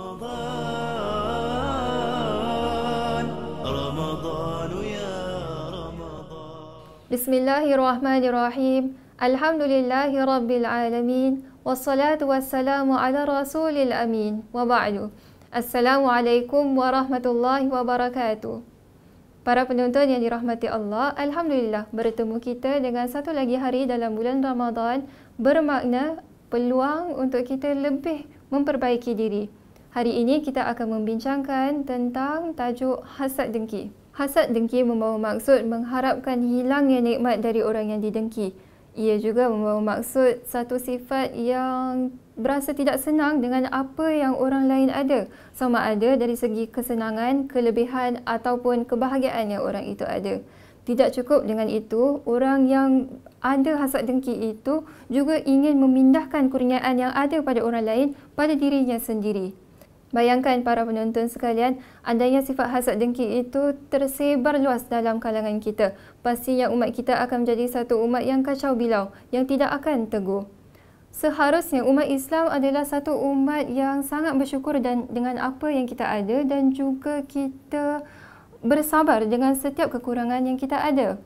Ya Bismillahirrahmanirrahim. Alhamdulillahi Rabbil Alamin. Wassalatu wassalamu ala Rasulil Amin. Wa ba'du. Assalamualaikum warahmatullahi wabarakatuh. Para penonton yang dirahmati Allah, Alhamdulillah bertemu kita dengan satu lagi hari dalam bulan Ramadan bermakna peluang untuk kita lebih memperbaiki diri. Hari ini kita akan membincangkan tentang tajuk hasad dengki. Hasad dengki membawa maksud mengharapkan hilangnya nikmat dari orang yang didengki. Ia juga membawa maksud satu sifat yang berasa tidak senang dengan apa yang orang lain ada. Sama ada dari segi kesenangan, kelebihan ataupun kebahagiaan yang orang itu ada. Tidak cukup dengan itu, orang yang ada hasad dengki itu juga ingin memindahkan kurniaan yang ada pada orang lain pada dirinya sendiri. Bayangkan para penonton sekalian, adanya sifat hasad dengki itu tersebar luas dalam kalangan kita, pastinya umat kita akan menjadi satu umat yang kacau bilau, yang tidak akan teguh. Seharusnya umat Islam adalah satu umat yang sangat bersyukur dan dengan apa yang kita ada dan juga kita bersabar dengan setiap kekurangan yang kita ada.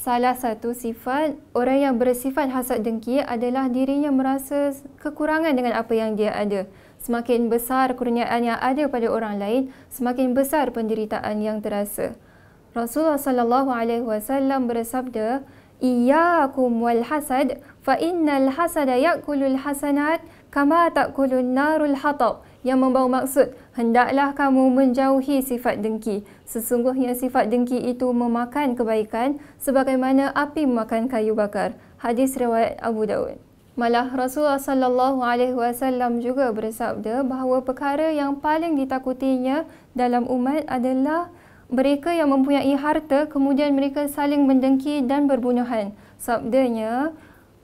Salah satu sifat orang yang bersifat hasad dengki adalah dirinya merasa kekurangan dengan apa yang dia ada. Semakin besar kurniaan yang ada pada orang lain, semakin besar penderitaan yang terasa. Rasulullah sallallahu alaihi wasallam bersabda, "Iyyakum wal hasad, fa innal hasada ya'kulul hasanat kama ta'kulun narul hatab." Yang membawa maksud, hendaklah kamu menjauhi sifat dengki. Sesungguhnya sifat dengki itu memakan kebaikan sebagaimana api memakan kayu bakar. Hadis riwayat Abu Dawud. Malah Rasulullah sallallahu alaihi wasallam juga bersabda bahawa perkara yang paling ditakutinya dalam umat adalah mereka yang mempunyai harta kemudian mereka saling mendengki dan berbunuhan. Sabdanya,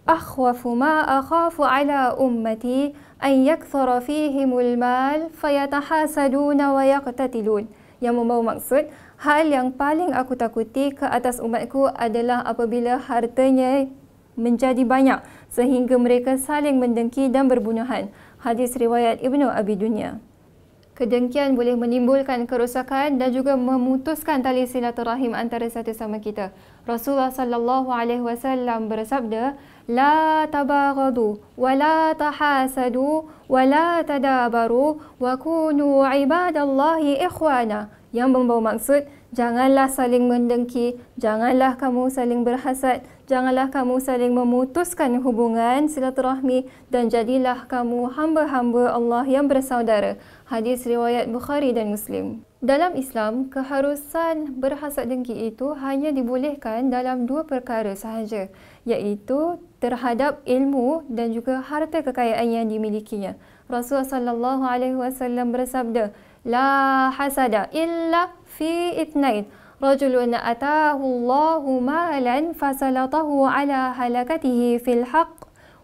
akhwafu ma akhafu ala ummati an yakthara fihimul mal fayatahasaduna wa yaqtatilun. Yang membawa maksud, hal yang paling aku takuti ke atas umatku adalah apabila hartanya menjadi banyak sehingga mereka saling mendengki dan berbunuhan. Hadis riwayat Ibnu Abi Dunya. Kedengkian boleh menimbulkan kerosakan dan juga memutuskan tali silaturahim antara satu sama kita. Rasulullah sallallahu alaihi wasallam bersabda, la tabaghadu wa la tahasadu wa la tadabaru wa kunu ibadallahi ikhwana. Yang membawa maksud, janganlah saling mendengki, janganlah kamu saling berhasad, janganlah kamu saling memutuskan hubungan silaturahmi dan jadilah kamu hamba-hamba Allah yang bersaudara. Hadis riwayat Bukhari dan Muslim. Dalam Islam, keharusan berhasad dengki itu hanya dibolehkan dalam dua perkara sahaja, iaitu terhadap ilmu dan juga harta kekayaan yang dimilikinya. Rasulullah SAW bersabda, لا حسد إلا في اثنين رجل أتاه الله مالا فسلطه على هلكته في الحق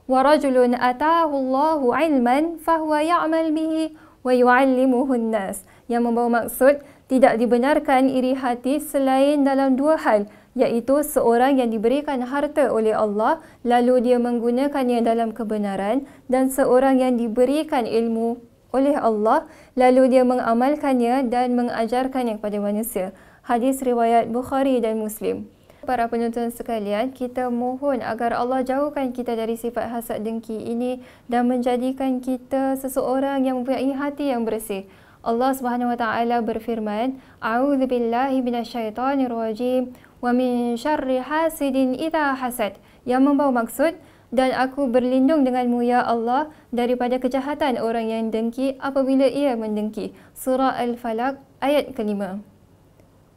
ورجل أتاه الله علما فهو يعمل به ويعلمه الناس yang membawa maksud tidak dibenarkan iri hati selain dalam dua hal iaitu seorang yang diberikan harta oleh Allah lalu dia menggunakannya dalam kebenaran dan seorang yang diberikan ilmu oleh Allah lalu dia mengamalkannya dan mengajarkannya kepada manusia. Hadis riwayat Bukhari dan Muslim. Para penonton sekalian, kita mohon agar Allah jauhkan kita dari sifat hasad dengki ini dan menjadikan kita seseorang yang mempunyai hati yang bersih. Allah Subhanahu wa taala berfirman, "A'udzu billahi minasyaitonir rajim wa min syarri hasidin idza hasad." Yang membawa maksud dan aku berlindung denganmu ya Allah daripada kejahatan orang yang dengki apabila ia mendengki. Surah Al-Falaq ayat kelima.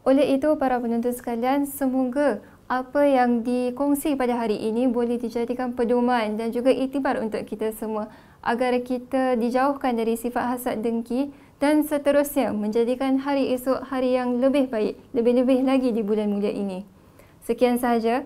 Oleh itu, para penonton sekalian, semoga apa yang dikongsi pada hari ini boleh dijadikan pedoman dan juga itibar untuk kita semua agar kita dijauhkan dari sifat hasad dengki dan seterusnya menjadikan hari esok hari yang lebih baik, lebih-lebih lagi di bulan mulia ini. Sekian sahaja.